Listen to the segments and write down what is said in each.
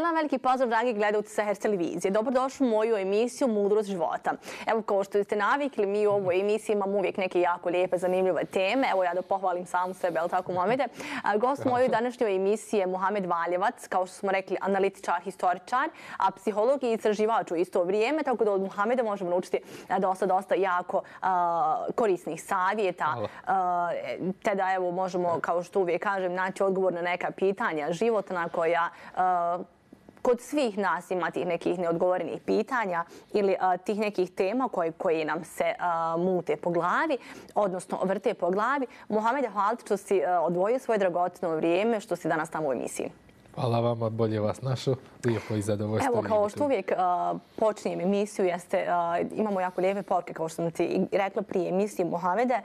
Želim vam veliki pozdrav, dragi gledalci sa Herce televizije. Dobrodošli u moju emisiju Mudrost života. Evo, kao što ste navikli, mi u ovoj emisiji imamo uvijek neke jako lijepe, zanimljive teme. Evo, ja da pohvalim samu sebe, ali tako, Mohamede. Gost mojoj današnjoj emisiji je Mohamed Valjevac, kao što smo rekli, analitičar, historičar, a psiholog i istraživač u isto vrijeme, tako da od Mohameda možemo naučiti dosta, dosta jako korisnih savjeta. Te da, evo, možemo, kao što uvijek kažem, naći odgovor na neka pitanja, životna koja kod svih nas ima tih nekih neodgovorenih pitanja ili tih nekih tema koji nam se mute po glavi, odnosno vrte po glavi. Mohamed, hvala ti što si odvojio svoje dragotno vrijeme, što si danas tamo u emisiji. Hvala vama, bolje vas našo. Lijepo i zadovoljstvo. Evo, kao što uvijek počnijem emisiju, jeste, imamo jako lijepe poruke, kao što sam ti rekla prije emisije Mohamede.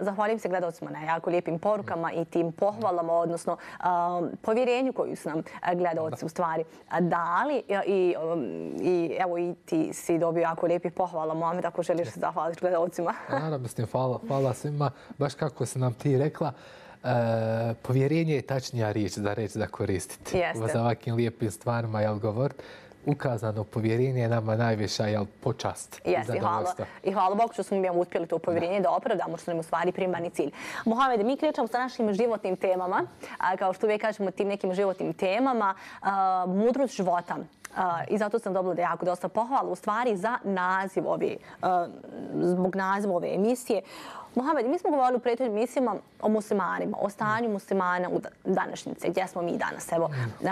Zahvaljujem se gledalcima na jako lijepim porukama i tim pohvalama, odnosno povjerenju koju su nam gledalci u stvari dali. Um, I evo i ti si dobio jako lijepih pohvala, Mohamed, ako želiš se zahvaliti gledalcima. Naravno, hvala svima. Baš kako si nam ti rekla, Eh, povjerenje je tačnija riječ za reč da koristite. Jeste. Za ovakvim lijepim stvarima, jel govorit? ukazano povjerenje je nama najviša jel, počast. i, zadovoljstvo. I hvala Bogu što smo mi uspjeli to povjerenje da, da opravdamo što nam u stvari primarni cilj. Mohamed, mi krećamo sa našim životnim temama, kao što uvijek kažemo tim nekim životnim temama, eh, mudrost života i zato sam dobila da jako dosta pohvala u stvari za naziv ove, e, zbog naziva ove emisije. Mohamed, mi smo govorili u prethodnim emisijama o muslimanima, o stanju muslimana u današnjice, gdje smo mi danas, evo, e,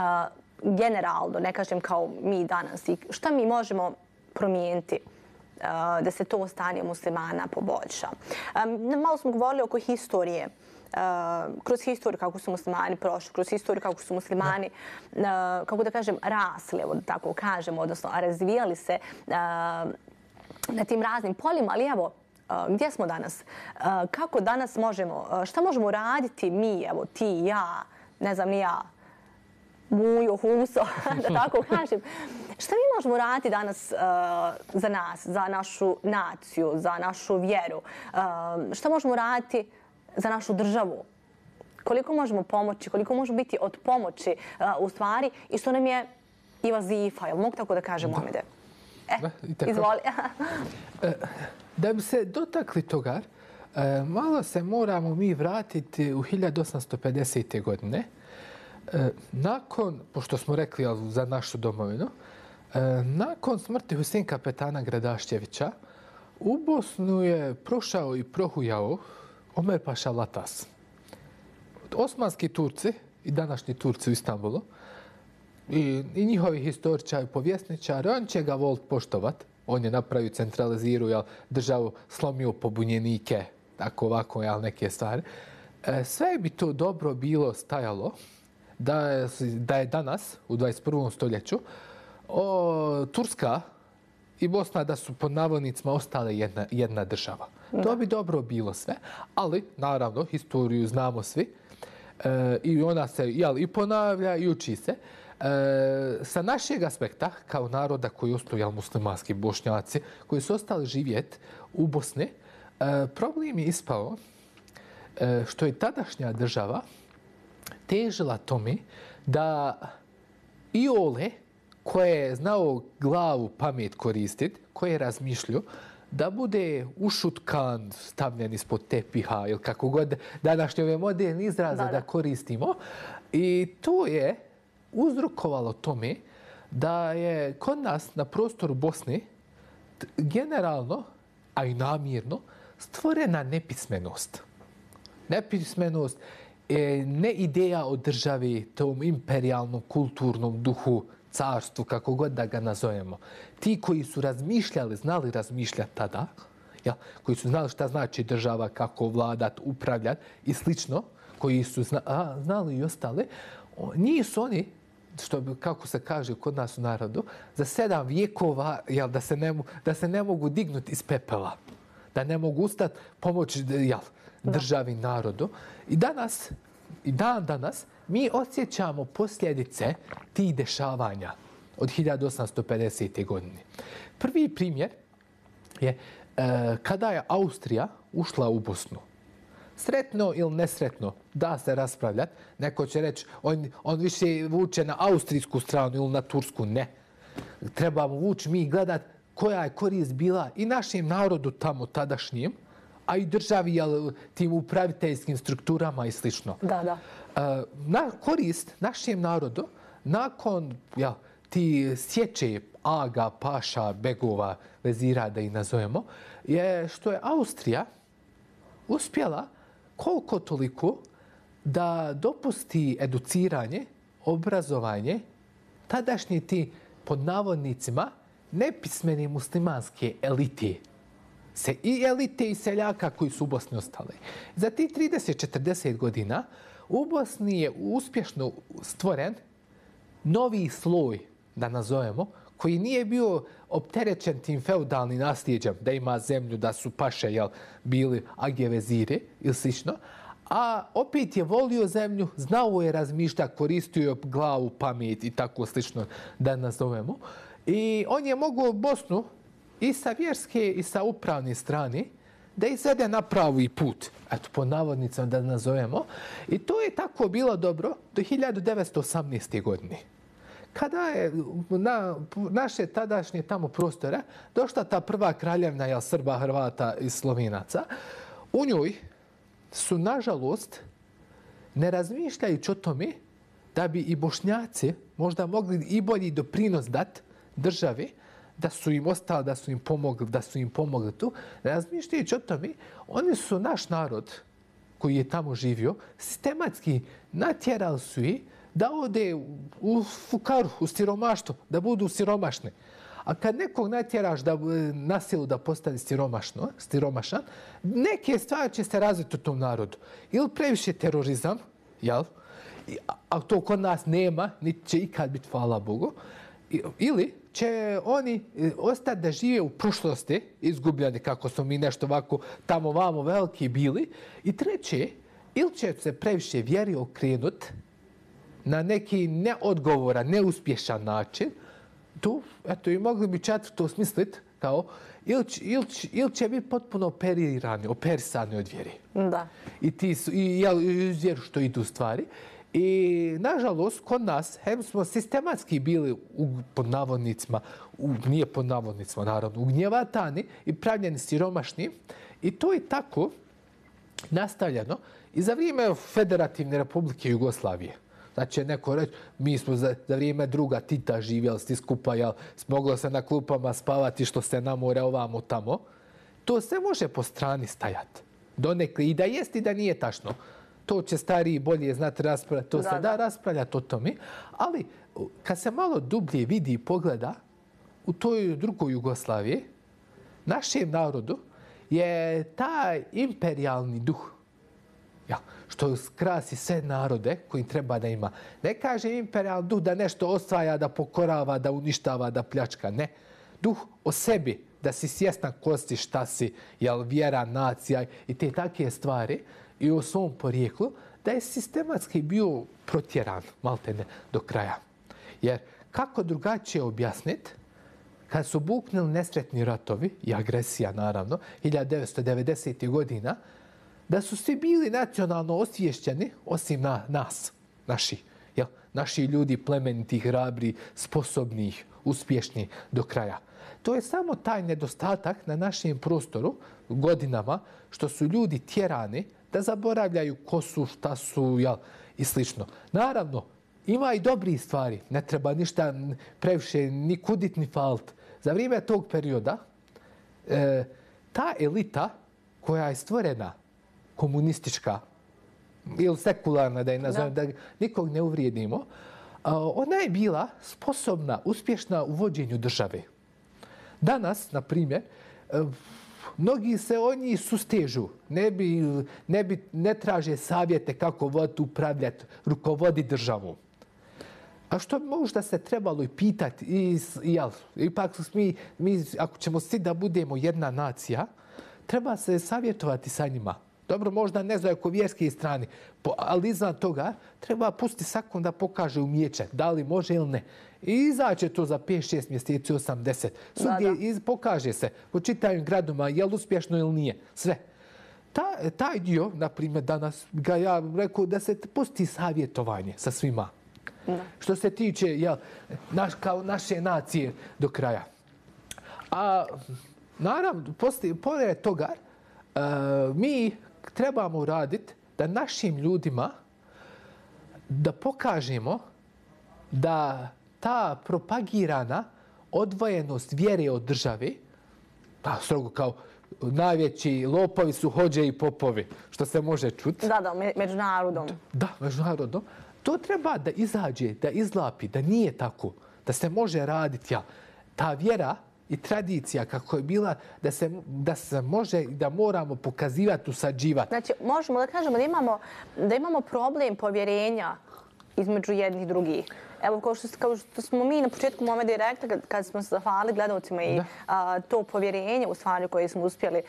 generalno, ne kažem kao mi danas, i šta mi možemo promijeniti e, da se to stanje muslimana poboljša. Malo smo govorili oko historije Uh, kroz historiju kako su muslimani prošli, kroz historiju kako su muslimani, uh, kako da kažem, rasli, evo tako kažemo, odnosno razvijali se uh, na tim raznim poljima, ali evo, gdje smo danas? Kako danas možemo, šta možemo raditi mi, evo, ti, ja, ne znam, ni ja, mujo, huso, da tako kažem. Šta mi možemo raditi danas za nas, za našu naciju, za našu vjeru? Šta možemo raditi za našu državu. Koliko možemo pomoći, koliko možemo biti od pomoći u stvari i što nam je Iva Zifa, jel mogu tako da kažem, Omede? E, izvoli. E, da bi se dotakli toga, e, malo se moramo mi vratiti u 1850. godine. E, nakon, pošto smo rekli za našu domovinu, nakon smrti Husin kapetana Gradašćevića, u Bosnu je prošao i prohujao Omer Paša Latas. Osmanski Turci i današnji Turci u Istanbulu i, i njihovi historičari, povjesničari, on će ga volit poštovat. On je napravio, centralizirao, jel, državu slomio pobunjenike, tako ovako, jel, neke stvari. E, sve bi to dobro bilo stajalo da, da je danas, u 21. stoljeću, o, Turska i Bosna da su pod navodnicima ostale jedna, jedna država. To bi dobro bilo sve. Ali, naravno, historiju znamo svi. E, I ona se jel, i ponavlja i uči se. E, sa našeg aspekta, kao naroda koji ostaju muslimanski bošnjaci, koji su ostali živjeti u Bosni, e, problem je ispao što je tadašnja država težila tome da i ole koje je znao glavu pamet koristiti, koje je razmišljio, da bude ušutkan, stavljen ispod tepiha ili kako god današnje ove moderne izraze da, koristimo. I to je uzrokovalo tome da je kod nas na prostoru Bosne generalno, a i namirno, stvorena nepismenost. Nepismenost e, ne ideja o državi, tom imperialnom, kulturnom duhu, carstvu, kako god da ga nazovemo ti koji su razmišljali, znali razmišljati tada, ja, koji su znali šta znači država, kako vladat, upravljat i slično, koji su zna, a, znali i ostale, nisu oni, što bi, kako se kaže kod nas u narodu, za sedam vijekova ja, da, se ne, da se ne mogu dignuti iz pepela, da ne mogu ustati pomoći ja, državi, narodu. I danas, i dan danas, mi osjećamo posljedice tih dešavanja od 1850. godine. Prvi primjer je e, kada je Austrija ušla u Bosnu. Sretno ili nesretno, da se raspravljati, neko će reći on, on više vuče na austrijsku stranu ili na tursku, ne. Trebamo vući mi gledat koja je korist bila i našem narodu tamo tadašnjem, a i državi, jel, tim upraviteljskim strukturama i slično. Da, da. E, na korist našem narodu nakon, jel, ti sjeće aga, paša, begova, vezira da ih nazovemo, je što je Austrija uspjela koliko toliko da dopusti educiranje, obrazovanje tadašnje ti pod navodnicima nepismene muslimanske elite. Se i elite i seljaka koji su u Bosni ostale. Za ti 30-40 godina u Bosni je uspješno stvoren novi sloj da nazovemo, koji nije bio opterećen tim feudalnim nasljeđem, da ima zemlju, da su paše jel, bili age vezire ili slično, a opet je volio zemlju, znao je razmišlja, koristio je glavu, pamet i tako slično da nazovemo. I on je mogao Bosnu i sa vjerske i sa upravne strane da izvede na pravi put, eto po navodnicama da nazovemo. I to je tako bilo dobro do 1918. godine. Kada je na naše tadašnje tamo prostore eh, došla ta prva kraljevna je Srba, Hrvata i Slovenaca, u njoj su, nažalost, ne razmišljajući o tome da bi i bošnjaci možda mogli i bolji doprinos dat državi, da su im ostali, da su im pomogli, da su im pomogli tu, razmišljajući o tome, oni su naš narod koji je tamo živio, sistematski natjerali su ih da ode u fukaru, u siromaštvo, da budu siromašne. A kad nekog natjeraš da, e, na da postane siromašno, siromašan, neke stvari će se razviti u tom narodu. Ili previše terorizam, jel? a to kod nas nema, ni će ikad biti, hvala Bogu, ili će oni e, ostati da žive u prošlosti, izgubljani kako smo mi nešto ovako tamo vamo veliki bili. I treće, ili će se previše vjeri okrenuti, na neki neodgovoran, neuspješan način, to eto, i mogli bi četvrto smisliti kao ili će, il će, il će biti potpuno operirani, operisani od vjeri. Da. I ti su, i, jel, vjeru što idu stvari. I, nažalost, kod nas, hem smo sistematski bili u, pod navodnicima, u, nije pod navodnicima, naravno, u gnjevatani i pravljeni siromašni. I to je tako nastavljeno i za vrijeme Federativne republike Jugoslavije da će neko reći, mi smo za, za vrijeme druga Tita živjeli, sti skupa, jel, smoglo se na klupama spavati što se namore ovamo tamo. To se može po strani stajati. Donekli i da jest i da nije tačno. To će stariji bolje znati raspravljati. To se da, da raspravljati o tome. Ali kad se malo dublje vidi i pogleda u toj drugoj Jugoslaviji, našem narodu je taj imperialni duh, ja, što skrasi sve narode koji treba da ima. Ne kaže imperial duh da nešto osvaja, da pokorava, da uništava, da pljačka. Ne. Duh o sebi, da si svjestan ko si, šta si, jel, vjera, nacija i te takve stvari i u svom porijeklu, da je sistematski bio protjeran, maltene, do kraja. Jer kako drugačije objasniti kad su buknili nesretni ratovi i agresija, naravno, 1990. godina, da su svi bili nacionalno osvješćeni, osim na nas, naši, jel? naši ljudi plemeniti, hrabri, sposobni, uspješni do kraja. To je samo taj nedostatak na našem prostoru godinama što su ljudi tjerani da zaboravljaju ko su, šta su jel? i slično. Naravno, ima i dobri stvari, ne treba ništa previše, ni kudit, ni falt. Za vrijeme tog perioda, e, ta elita koja je stvorena komunistička ili sekularna, da je nazovem, da. nikog ne uvrijedimo, ona je bila sposobna, uspješna u vođenju države. Danas, na primjer, e, mnogi se oni sustežu, ne, bi, ne, bi, ne traže savjete kako voditi, upravljati, rukovodi državu. A što bi možda se trebalo i pitati, i, jel, ipak mi, mi, ako ćemo svi da budemo jedna nacija, treba se savjetovati sa njima dobro, možda ne znaju ko vjerske strane, ali iznad toga treba pustiti sakon da pokaže umijeće, da li može ili ne. I izaće to za 5-6 mjeseci, 80. Sudje pokaže se u čitavim gradoma, je li uspješno ili nije. Sve. Ta, taj dio, na primjer, danas ga ja rekao da se pusti savjetovanje sa svima. Što se tiče jel, naš, kao naše nacije do kraja. A naravno, posti, pored toga, e, mi trebamo uraditi da našim ljudima da pokažemo da ta propagirana odvojenost vjere od države, pa strogo kao najveći lopovi su hođe i popovi, što se može čuti. Da, da, među narodom. Da, među narodom. To treba da izađe, da izlapi, da nije tako, da se može raditi. Ja. Ta vjera i tradicija kako je bila da se, da se može i da moramo pokazivati, usađivati. Znači, možemo da kažemo da imamo, da imamo problem povjerenja između jednih i drugih. Evo, kao što, kao što smo mi na početku Mome Direkta, kad, kad smo se zahvalili gledalcima i to povjerenje u stvari koje smo uspjeli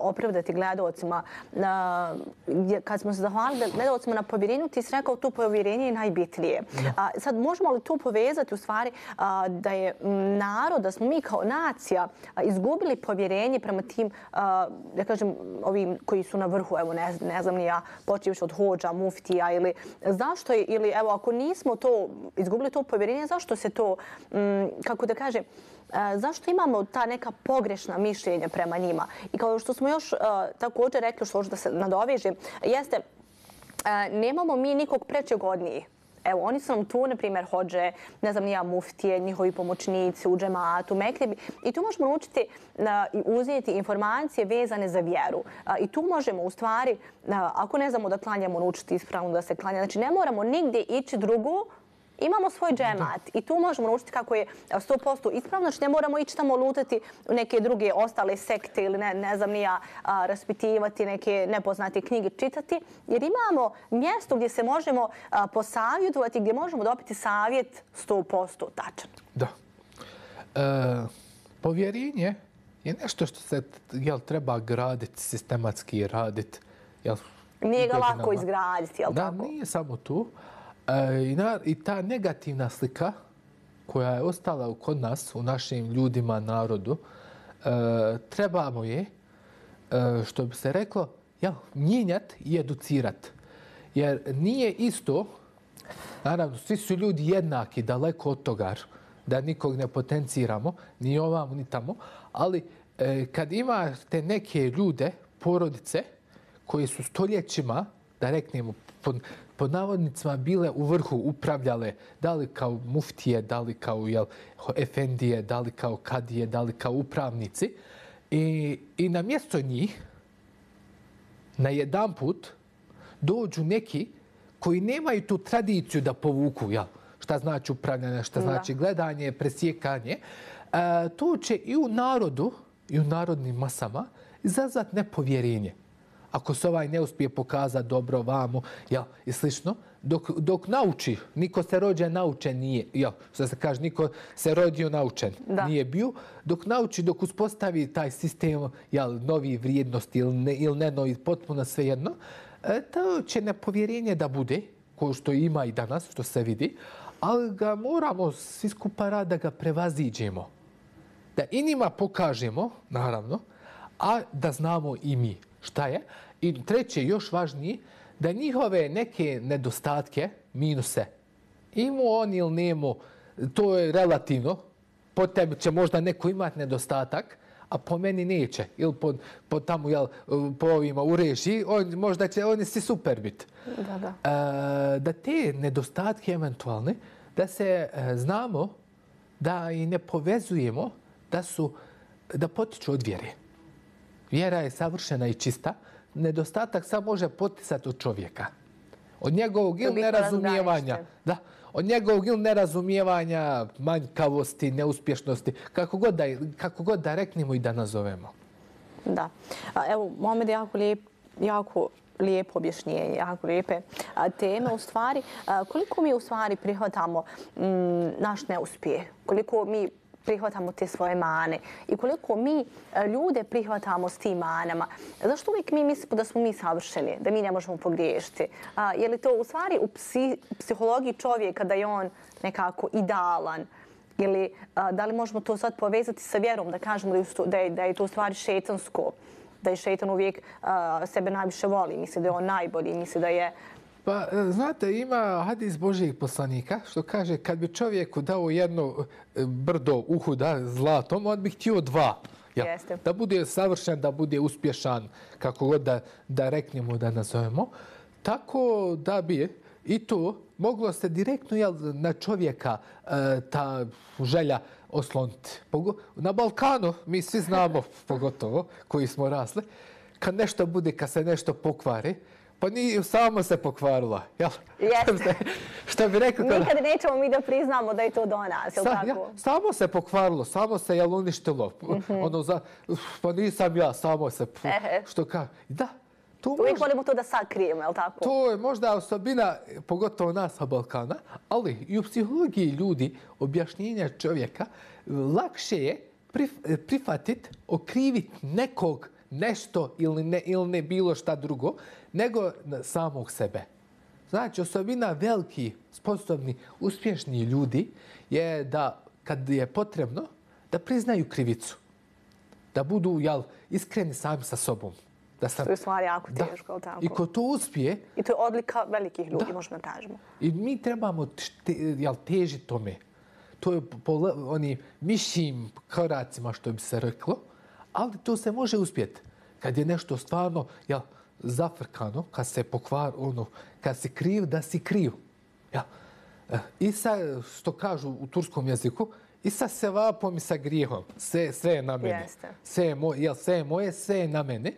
opravdati gledalcima, kad smo se zahvalili gledalcima na povjerenju, ti si rekao to povjerenje je najbitnije. A, sad, možemo li to povezati u stvari da je narod, da smo mi kao nacija izgubili povjerenje prema tim, da kažem, ovim koji su na vrhu, evo, ne, znam ni ja, počivši od hođa, muftija ili zašto je, ili evo, ako nismo to izgubili, izgubili to povjerenje, zašto se to, mm, kako da kažem, e, zašto imamo ta neka pogrešna mišljenja prema njima? I kao što smo još e, također rekli, što da se nadovežem, jeste, e, nemamo mi nikog prećeg od njih. Evo, oni su nam tu, na primjer, hođe, ne znam, nija muftije, njihovi pomoćnici u džematu, meklibi. I tu možemo učiti i uzeti informacije vezane za vjeru. I tu možemo, u stvari, ako ne znamo da klanjamo, učiti ispravno da se klanja. Znači, ne moramo nigdje ići drugu, imamo svoj džemat i tu možemo naučiti kako je 100% ispravno. Znači ne moramo ići tamo lutati u neke druge ostale sekte ili ne znam nija raspitivati neke nepoznate knjige, čitati. Jer imamo mjesto gdje se možemo posavjetovati, gdje možemo dobiti savjet 100% tačan. Da. E, povjerenje je nešto što se treba graditi sistematski i raditi. Nije ga lako izgraditi, jel tako? Da, nije samo tu. I, na, I ta negativna slika koja je ostala kod nas, u našim ljudima, narodu, e, trebamo je, e, što bi se reklo, ja, i educirat. Jer nije isto, naravno, svi su ljudi jednaki, daleko od toga, da nikog ne potenciramo, ni ovam, ni tamo, ali e, kad imate neke ljude, porodice, koji su stoljećima, da reknemo, pod navodnicima bile u vrhu upravljale, da li kao muftije, da li kao jel, efendije, da li kao kadije, da li kao upravnici. I, i na mjesto njih, na jedan put, dođu neki koji nemaju tu tradiciju da povuku, jel? šta znači upravljanje, šta znači gledanje, presjekanje. E, to će i u narodu, i u narodnim masama, izazvat nepovjerenje ako se ovaj ne uspije pokazati dobro vamo ja, i slično. Dok dok nauči, niko se rođe naučen nije, što se kaže, niko se rodio naučen nije bio, dok nauči, dok uspostavi taj sistem novi vrijednosti ili ne il ne novi, potpuno svejedno, e, to će nepovjerenje da bude, ko što ima i danas, što se vidi, ali ga moramo svi skupa rad da ga prevaziđemo. Da i njima pokažemo, naravno, a da znamo i mi šta je. I treće, još važnije, da njihove neke nedostatke, minuse, imu on ili nemu, to je relativno, po tebi će možda neko imati nedostatak, a po meni neće, ili po, po tamo, jel, po ovima u režiji, on, možda će oni si super biti. Da, da. E, da te nedostatke eventualne, da se e, znamo da i ne povezujemo da su, da potiču od vjere vjera je savršena i čista, nedostatak samo može poticati od čovjeka. Od njegovog ili nerazumijevanja. Da, od njegovog ili nerazumijevanja, manjkavosti, neuspješnosti, kako god, da, kako god da reknimo i da nazovemo. Da. A, evo, Mohamed, jako lijep, jako lijepo objašnjenje, jako lijepe a, teme. U stvari, koliko mi u stvari prihvatamo mm, naš neuspjeh? Koliko mi prihvatamo te svoje mane i koliko mi e, ljude prihvatamo s tim manama. Zašto uvijek mi mislimo da smo mi savršeni, da mi ne možemo pogriješiti? Je li to u stvari u psihologiji čovjeka da je on nekako idealan? Ili da li možemo to sad povezati sa vjerom, da kažemo da je, da je to u stvari šetansko? da je šeitan uvijek sebe najviše voli, misli da je on najbolji, misli da je Pa, e, znate, ima hadis Božijeg poslanika što kaže kad bi čovjeku dao jedno e, brdo uhu da zlatom, on bi htio dva. Ja, da bude savršen, da bude uspješan, kako god da, da reknemo, da nazovemo. Tako da bi i to moglo se direktno jel, na čovjeka e, ta želja osloniti. Pogo na Balkanu mi svi znamo, pogotovo koji smo rasli, kad nešto bude, kad se nešto pokvari, Pa ni samo se pokvarila. Jel? Jeste. Što bi rekao Nikad nećemo mi da priznamo da je to do nas, ili tako? samo se pokvarilo, samo se jel, uništilo. Mhm. ono, za, pa nisam ja, samo se... što ka... Da. To Uvijek volimo to da sakrijemo, jel tako? To je možda osobina, pogotovo nas sa Balkana, ali i u psihologiji ljudi, objašnjenja čovjeka, lakše je prif, okriviti nekog nešto ili ne, ili ne bilo šta drugo, nego na samog sebe. Znači, osobina veliki, sposobni, uspješni ljudi je da, kad je potrebno, da priznaju krivicu. Da budu, jel, iskreni sami sa sobom. Da sam, to je stvar jako teško, tako? I ko to uspije... I to je odlika velikih ljudi, da. možemo kažemo. I mi trebamo te, jel, težiti tome. To je po, po oni mišim koracima, što bi se reklo ali to se može uspjeti. Kad je nešto stvarno ja, zafrkano, kad se pokvar, ono, kad si kriv, da si kriv. Ja. E, I sa, što kažu u turskom jeziku, i sa sevapom i sa grijehom. Sve, sve je na mene. Sve je, moj, ja, sve je moje, sve je na mene.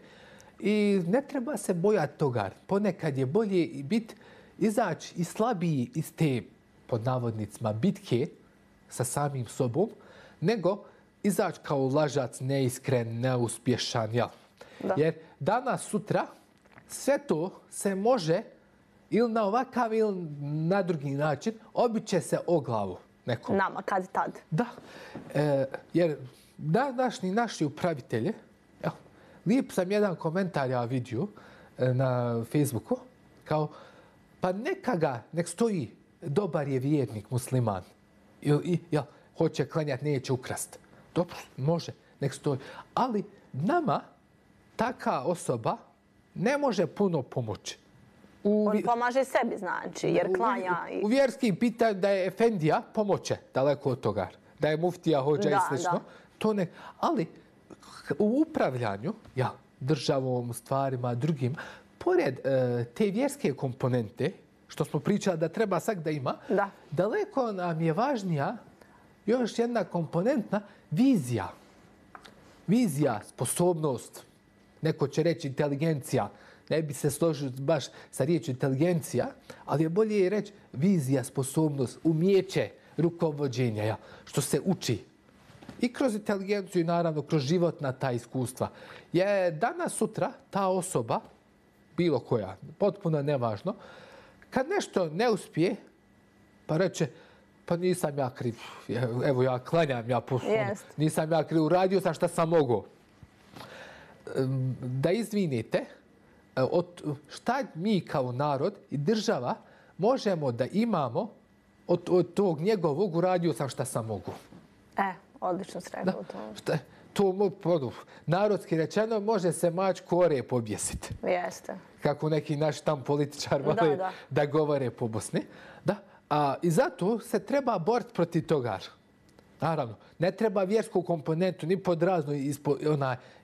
I ne treba se bojati toga. Ponekad je bolje i biti izaći i slabiji iz te, pod navodnicima, bitke sa samim sobom, nego izaći kao lažac, neiskren, neuspješan. Da. Jer danas, sutra, sve to se može ili na ovakav ili na drugi način obiće se o glavu nekom. Nama, kad i tad. Da. E, jer današnji naši upravitelji, evo, lijep sam jedan komentar ja vidio e, na Facebooku, kao pa neka ga, nek stoji, dobar je vjernik, musliman. I, i, jel, hoće klanjati, neće ukrasti dobro, može, nek stoji. Ali nama taka osoba ne može puno pomoći. U, On pomaže sebi, znači, jer klanja... U, u vjerskim pitanju da je Efendija pomoće daleko od toga. Da je muftija, hođa i slično. Da. To ne, ali u upravljanju, ja, državom, stvarima, drugim, pored e, te vjerske komponente, što smo pričali da treba sak da ima, da. daleko nam je važnija još jedna komponentna vizija. Vizija, sposobnost, neko će reći inteligencija, ne bi se složio baš sa riječi inteligencija, ali je bolje reći vizija, sposobnost, umijeće rukovodženja, ja, što se uči. I kroz inteligenciju i naravno kroz život na ta iskustva. Je danas sutra ta osoba, bilo koja, potpuno nevažno, kad nešto ne uspije, pa reće, pa nisam ja kriv, evo ja klanjam, ja poslom, nisam ja kriv, uradio sam šta sam mogao. Da izvinite, e, od šta mi kao narod i država možemo da imamo od, od tog njegovog uradio sam šta sam mogu. E, odlično srebao to. Šta, to podu, narodski rečeno može se mač kore pobjesiti. Jeste. Kako neki naš tam političar vole da, da govore po Bosni. Da, A, I zato se treba boriti protiv toga. Naravno, ne treba vjersku komponentu ni pod razno ispo,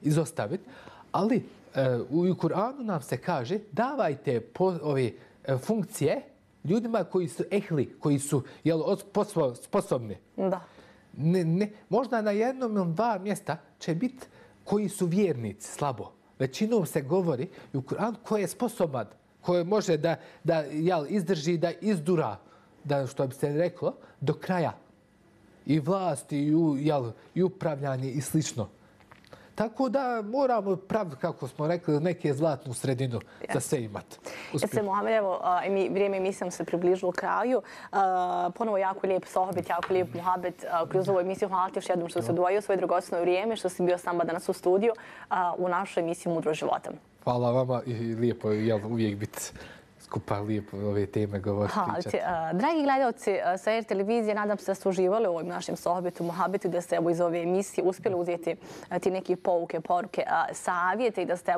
izostaviti, ali e, u Kur'anu nam se kaže davajte po, ove e, funkcije ljudima koji su ehli, koji su jel, osposlo, sposobni. Da. Ne, ne, možda na jednom ili dva mjesta će biti koji su vjernici slabo. Većinom se govori u Kur'an ko je sposoban, ko je može da, da jel, izdrži, da izdura da što bi se reklo, do kraja. I vlast, i, u, jel, i upravljanje, i slično. Tako da moramo pravi, kako smo rekli, neke zlatnu sredinu ja. za sve imati. Ja se Muhammed, evo, mi, vrijeme emisije se približilo kraju. Uh, ponovo jako lijep sohbet, jako lijep Muhabet kroz ovu emisiju. Hvala ti još jednom što se odvojio svoje drugostno vrijeme, što si bio sam danas u studiju a, u našoj emisiji Mudro života. Hvala vama i lijepo je uvijek biti pa lijepo ove teme govori pričati. Dragi gledalci e, sa Air televizije, nadam se da ste uživali u ovom našem sohbetu, mohabetu, da ste iz ove emisije uspjeli uzeti e, ti neke pouke, poruke, savjete i da ste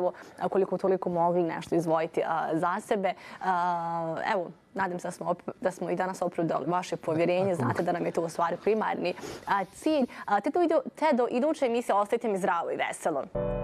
koliko toliko mogli nešto izvojiti za sebe. Evo, Nadam se da smo i danas opravdali vaše povjerenje. Znate da nam je to u stvari primarni cilj. Te do iduće emisije ostajte mi zdravo i veselo.